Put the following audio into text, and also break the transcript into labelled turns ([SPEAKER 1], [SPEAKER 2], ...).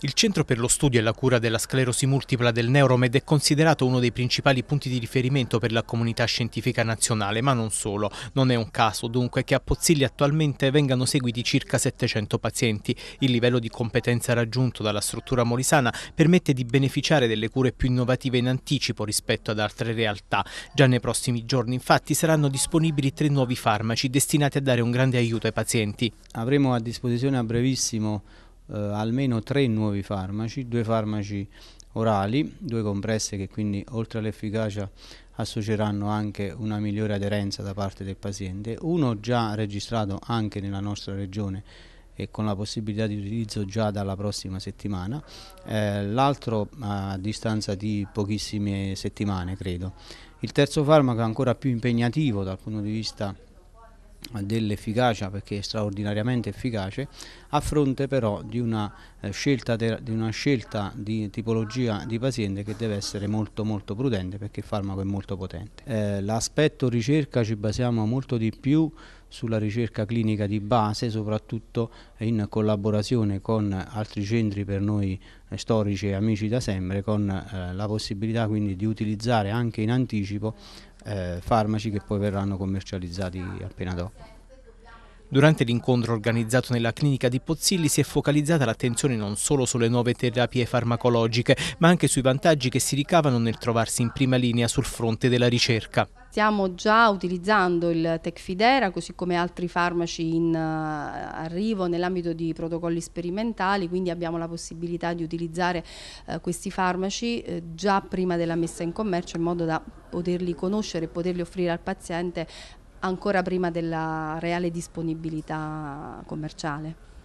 [SPEAKER 1] Il Centro per lo Studio e la Cura della Sclerosi Multipla del Neuromed è considerato uno dei principali punti di riferimento per la comunità scientifica nazionale, ma non solo. Non è un caso, dunque, che a Pozzilli attualmente vengano seguiti circa 700 pazienti. Il livello di competenza raggiunto dalla struttura molisana permette di beneficiare delle cure più innovative in anticipo rispetto ad altre realtà. Già nei prossimi giorni, infatti, saranno disponibili tre nuovi farmaci destinati a dare un grande aiuto ai pazienti. Avremo a disposizione a brevissimo eh,
[SPEAKER 2] almeno tre nuovi farmaci, due farmaci orali, due compresse che quindi oltre all'efficacia associeranno anche una migliore aderenza da parte del paziente, uno già registrato anche nella nostra regione e con la possibilità di utilizzo già dalla prossima settimana, eh, l'altro a distanza di pochissime settimane credo. Il terzo farmaco è ancora più impegnativo dal punto di vista dell'efficacia perché è straordinariamente efficace a fronte però di una, eh, scelta, di una scelta di tipologia di paziente che deve essere molto molto prudente perché il farmaco è molto potente. Eh, L'aspetto ricerca ci basiamo molto di più sulla ricerca clinica di base, soprattutto in collaborazione con altri centri per noi eh, storici e amici da sempre, con eh, la possibilità quindi di utilizzare anche in anticipo eh, farmaci che poi verranno commercializzati appena
[SPEAKER 1] dopo. Durante l'incontro organizzato nella clinica di Pozzilli si è focalizzata l'attenzione non solo sulle nuove terapie farmacologiche, ma anche sui vantaggi che si ricavano nel trovarsi in prima linea sul fronte della ricerca.
[SPEAKER 3] Stiamo già utilizzando il Tecfidera così come altri farmaci in eh, arrivo nell'ambito di protocolli sperimentali, quindi abbiamo la possibilità di utilizzare eh, questi farmaci eh, già prima della messa in commercio in modo da poterli conoscere e poterli offrire al paziente ancora prima della reale disponibilità commerciale.